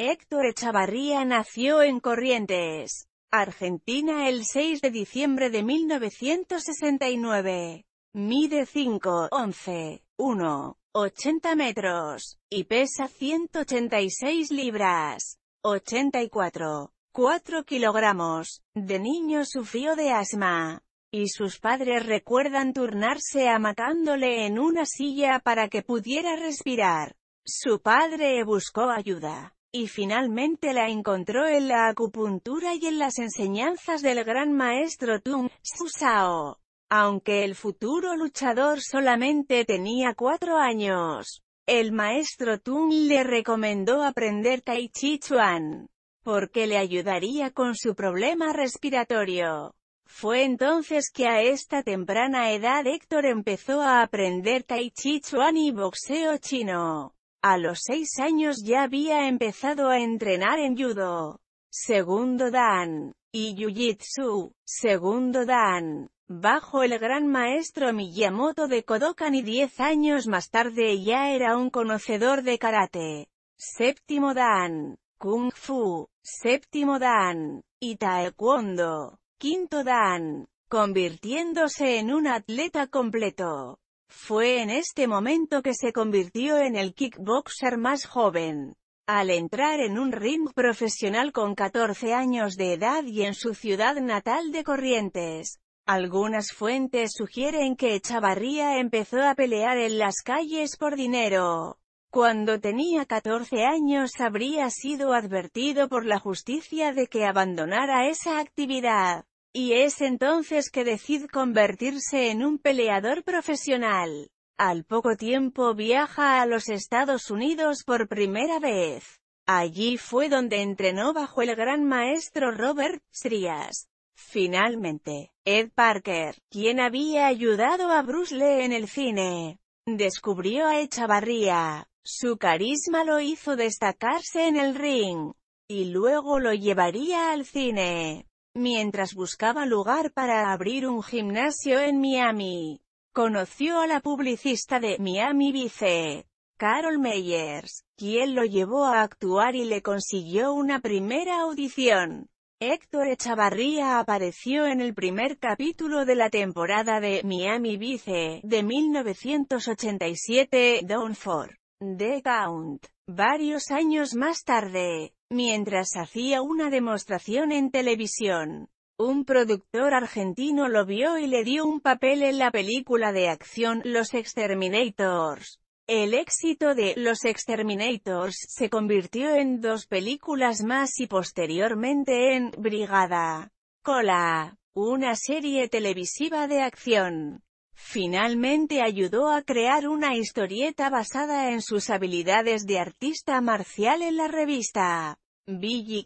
Héctor Echavarría nació en Corrientes, Argentina el 6 de diciembre de 1969. Mide 5, 11, 1, 80 metros, y pesa 186 libras, 84, 4 kilogramos. De niño sufrió de asma, y sus padres recuerdan turnarse matándole en una silla para que pudiera respirar. Su padre buscó ayuda y finalmente la encontró en la acupuntura y en las enseñanzas del gran maestro Tung Sao. Aunque el futuro luchador solamente tenía cuatro años, el maestro Tung le recomendó aprender Tai Chi Chuan, porque le ayudaría con su problema respiratorio. Fue entonces que a esta temprana edad Héctor empezó a aprender Tai Chi Chuan y boxeo chino. A los seis años ya había empezado a entrenar en judo, segundo dan, y jiu segundo dan, bajo el gran maestro Miyamoto de Kodokan y diez años más tarde ya era un conocedor de karate, séptimo dan, kung fu, séptimo dan, y taekwondo, quinto dan, convirtiéndose en un atleta completo. Fue en este momento que se convirtió en el kickboxer más joven. Al entrar en un ring profesional con 14 años de edad y en su ciudad natal de Corrientes, algunas fuentes sugieren que Echavarría empezó a pelear en las calles por dinero. Cuando tenía 14 años habría sido advertido por la justicia de que abandonara esa actividad. Y es entonces que decide convertirse en un peleador profesional. Al poco tiempo viaja a los Estados Unidos por primera vez. Allí fue donde entrenó bajo el gran maestro Robert Strias. Finalmente, Ed Parker, quien había ayudado a Bruce Lee en el cine, descubrió a Echavarría. Su carisma lo hizo destacarse en el ring, y luego lo llevaría al cine. Mientras buscaba lugar para abrir un gimnasio en Miami, conoció a la publicista de Miami Vice, Carol Meyers, quien lo llevó a actuar y le consiguió una primera audición. Héctor Echavarría apareció en el primer capítulo de la temporada de Miami Vice, de 1987, Don for the Count. Varios años más tarde, mientras hacía una demostración en televisión. Un productor argentino lo vio y le dio un papel en la película de acción Los Exterminators. El éxito de Los Exterminators se convirtió en dos películas más y posteriormente en Brigada Cola, una serie televisiva de acción. Finalmente ayudó a crear una historieta basada en sus habilidades de artista marcial en la revista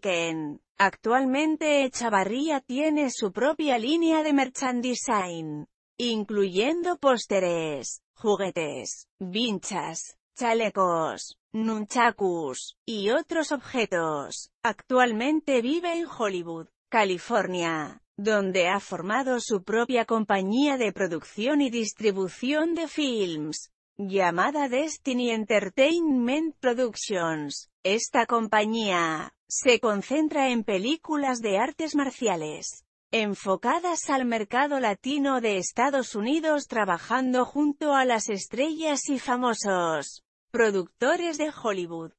Ken. Actualmente Echavarría tiene su propia línea de merchandising, incluyendo pósteres, juguetes, vinchas, chalecos, nunchakus, y otros objetos. Actualmente vive en Hollywood, California donde ha formado su propia compañía de producción y distribución de films, llamada Destiny Entertainment Productions. Esta compañía se concentra en películas de artes marciales enfocadas al mercado latino de Estados Unidos trabajando junto a las estrellas y famosos productores de Hollywood.